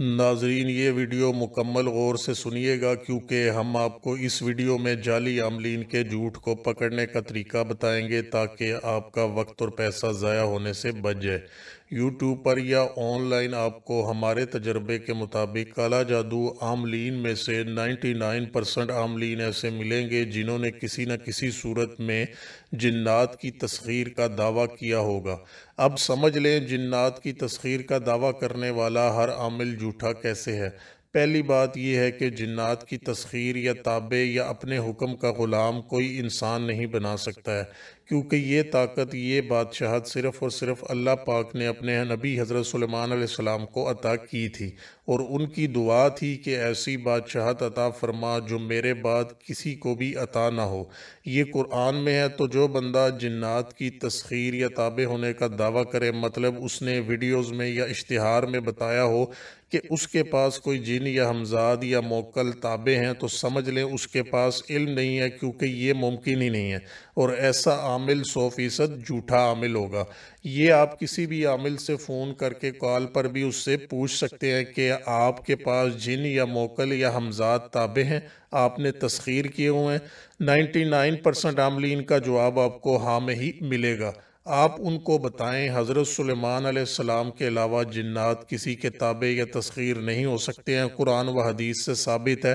नाजरीन ये वीडियो मुकम्मल गौर से सुनिएगा क्योंकि हम आपको इस वीडियो में जाली आमलिन के झूठ को पकड़ने का तरीका बताएंगे ताकि आपका वक्त और पैसा ज़ाया होने से बच जाए यूट्यूब पर या ऑनलाइन आपको हमारे तजर्बे के मुताबिक काला जादू आमलिन में से 99 परसेंट आमलिन ऐसे मिलेंगे जिन्होंने किसी न किसी सूरत में जिन्नात की तस्खीर का दावा किया होगा अब समझ लें जिन्नात की तस्खीर का दावा करने वाला हर आमिल जूठा कैसे है पहली बात यह है कि जन्ात की तस्खीर या ताबे या अपने हुक्म का ग़ुलाम कोई इंसान नहीं बना सकता है क्योंकि ये ताकत ये बादशाहत सिर्फ़ और सिर्फ अल्लाह पाक ने अपने नबी हज़रत सलमान को अता की थी और उनकी दुआ थी कि ऐसी बादशाहत अता फरमा जो मेरे बाद किसी को भी अता ना हो ये कुरान में है तो जो बंदा जन्ात की तस्खीर या ताबे होने का दावा करे मतलब उसने वीडियोज़ में या इश्तहार में बताया हो कि उसके पास कोई जिन या हमजाद या मोकल ताबे हैं तो समझ लें उसके पास इल्म नहीं है क्योंकि ये मुमकिन ही नहीं है और ऐसा आमिल सौ फीसद झूठा आमिल होगा ये आप किसी भी आमिल से फ़ोन करके कॉल पर भी उससे पूछ सकते हैं कि आपके पास जिन या मोकल या हमजात ताबे हैं आपने तस्खीर किए हुए हैं नाइन्टी नाइन परसेंट आमली इनका जवाब आपको हाँ में ही मिलेगा आप उनको बताएं हज़रत सलेमान सलाम के अलावा जिन्नात किसी के ताबे या तस्खीर नहीं हो सकते हैं कुरान व हदीस से साबित है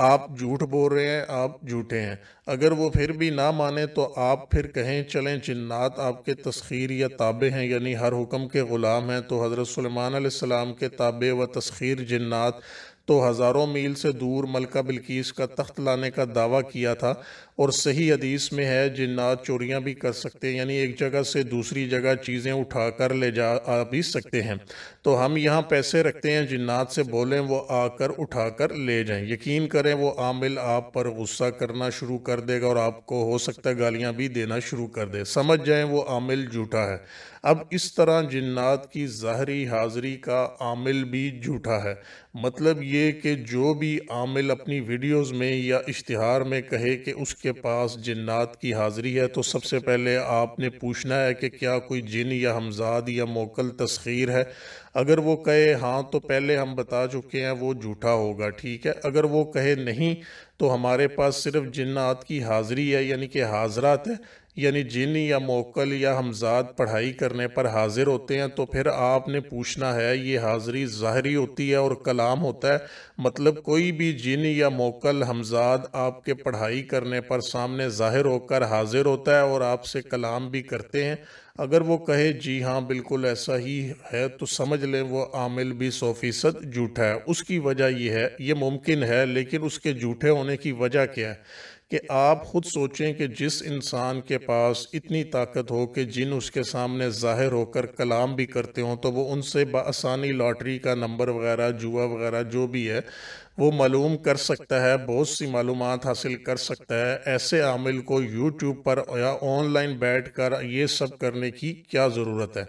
आप झूठ बोल रहे हैं आप झूठे हैं अगर वो फिर भी ना माने तो आप फिर कहें चलें जिन्नात आपके तस्खीर या ताबे हैं यानी हर हुक्म के ग़ुलाम हैं तो हज़रत सलेमान सलाम के ताबे व तस्खीर जन्नात तो हज़ारों मील से दूर मलका बिल्कीस का तख्त लाने का दावा किया था और सही हदीस में है जिन्नात चोरियां भी कर सकते हैं यानी एक जगह से दूसरी जगह चीज़ें उठा कर ले जा आ भी सकते हैं तो हम यहाँ पैसे रखते हैं जिन्नात से बोलें वो आकर उठा कर ले जाएँ यकीन करें वो आमिल आप पर गुस्सा करना शुरू कर देगा और आपको हो सकता है गालियाँ भी देना शुरू कर दे समझ जाएँ वो आमिल झूठा है अब इस तरह जिन्नात की ज़ाहरी हाज़री का आमिल भी झूठा है मतलब ये कि जो भी आमिल अपनी वीडियोस में या इश्तहार में कहे कि उसके पास जन्नात की हाज़री है तो सबसे पहले आपने पूछना है कि क्या कोई जिन या हमजाद या मोकल तस्खीर है अगर वो कहे हाँ तो पहले हम बता चुके हैं वो झूठा होगा ठीक है अगर वो कहे नहीं तो हमारे पास सिर्फ जन्नात की हाज़री है यानी कि हाजरात है यानी जिन या मोकल या हमजाद पढ़ाई करने पर हाजिर होते हैं तो फिर आपने पूछना है ये हाज़िरी ज़ाहरी होती है और कलाम होता है मतलब कोई भी जिन या मोकल हमजाद आपके पढ़ाई करने पर सामने ज़ाहिर होकर हाजिर होता है और आपसे कलाम भी करते हैं अगर वो कहे जी हाँ बिल्कुल ऐसा ही है तो समझ लें वो आमिल भी सौ फीसद झूठा है उसकी वजह यह है ये मुमकिन है लेकिन उसके झूठे होने की वजह क्या है कि आप खुद सोचें कि जिस इंसान के पास इतनी ताकत हो कि जिन उसके सामने ज़ाहिर होकर कलाम भी करते हों तो वो उनसे बसानी लॉटरी का नंबर वगैरह जुआ वगैरह जो भी है वो मालूम कर सकता है बहुत सी मालूम हासिल कर सकता है ऐसे आमिल को यूट्यूब पर या ऑनलाइन बैठ कर ये सब करने की क्या ज़रूरत है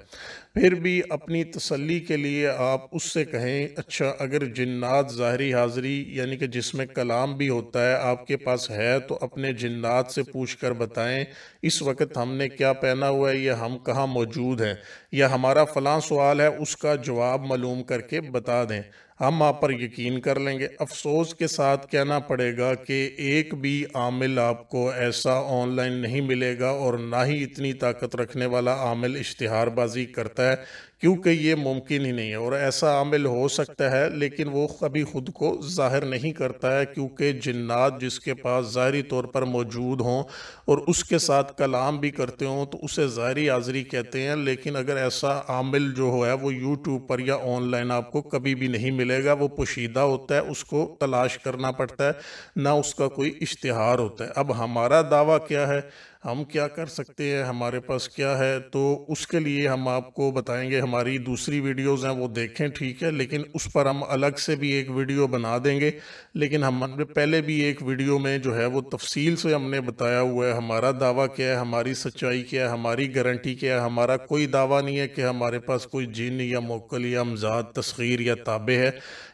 फिर भी अपनी तसल्ली के लिए आप उससे कहें अच्छा अगर जन्नात ज़ाहरी हाज़री यानी कि जिसमें कलाम भी होता है आपके पास है तो अपने जन्नात से पूछ कर बताएँ इस वक्त हमने क्या पहना हुआ है या हम कहाँ मौजूद हैं या हमारा फ़लाँ सवाल है उसका जवाब मालूम करके बता दें हम आप पर यकीन कर लेंगे अफसोस के साथ कहना पड़ेगा कि एक भी आमिल आपको ऐसा ऑनलाइन नहीं मिलेगा और ना ही इतनी ताकत रखने वाला आमिल इश्तहारबाजी करता है there. क्योंकि ये मुमकिन ही नहीं है और ऐसा आमिल हो सकता है लेकिन वो कभी ख़ुद को ज़ाहिर नहीं करता है क्योंकि जन्ात जिसके पास ज़ाहरी तौर पर मौजूद हों और उसके साथ कलाम भी करते हों तो उसे ज़ाहरी हाज़री कहते हैं लेकिन अगर ऐसा आमिल जो है वो यूट्यूब पर या ऑनलाइन आपको कभी भी नहीं मिलेगा वो पोशीदा होता है उसको तलाश करना पड़ता है ना उसका कोई इश्तहार होता है अब हमारा दावा क्या है हम क्या कर सकते हैं हमारे पास क्या है तो उसके लिए हम आपको बताएंगे हमारी दूसरी वीडियोस हैं वो देखें ठीक है लेकिन उस पर हम अलग से भी एक वीडियो बना देंगे लेकिन हमने पहले भी एक वीडियो में जो है वो तफसील से हमने बताया हुआ है हमारा दावा क्या है हमारी सच्चाई क्या है हमारी गारंटी क्या है हमारा कोई दावा नहीं है कि हमारे पास कोई जिन या मोकल या हमजाद तस्खीर या ताबे है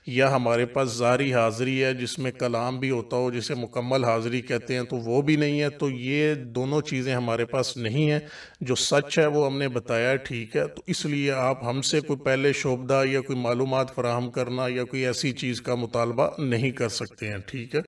या हमारे पास जारी हाजिरी है जिसमें कलाम भी होता हो जिसे मुकम्मल हाजिरी कहते हैं तो वो भी नहीं है तो ये दोनों चीज़ें हमारे पास नहीं है जो सच है वो हमने बताया ठीक है तो इसलिए आप हमसे कोई पहले शोबदा या कोई मालूम फराहम करना या कोई ऐसी चीज़ का मुतालबा नहीं कर सकते हैं ठीक है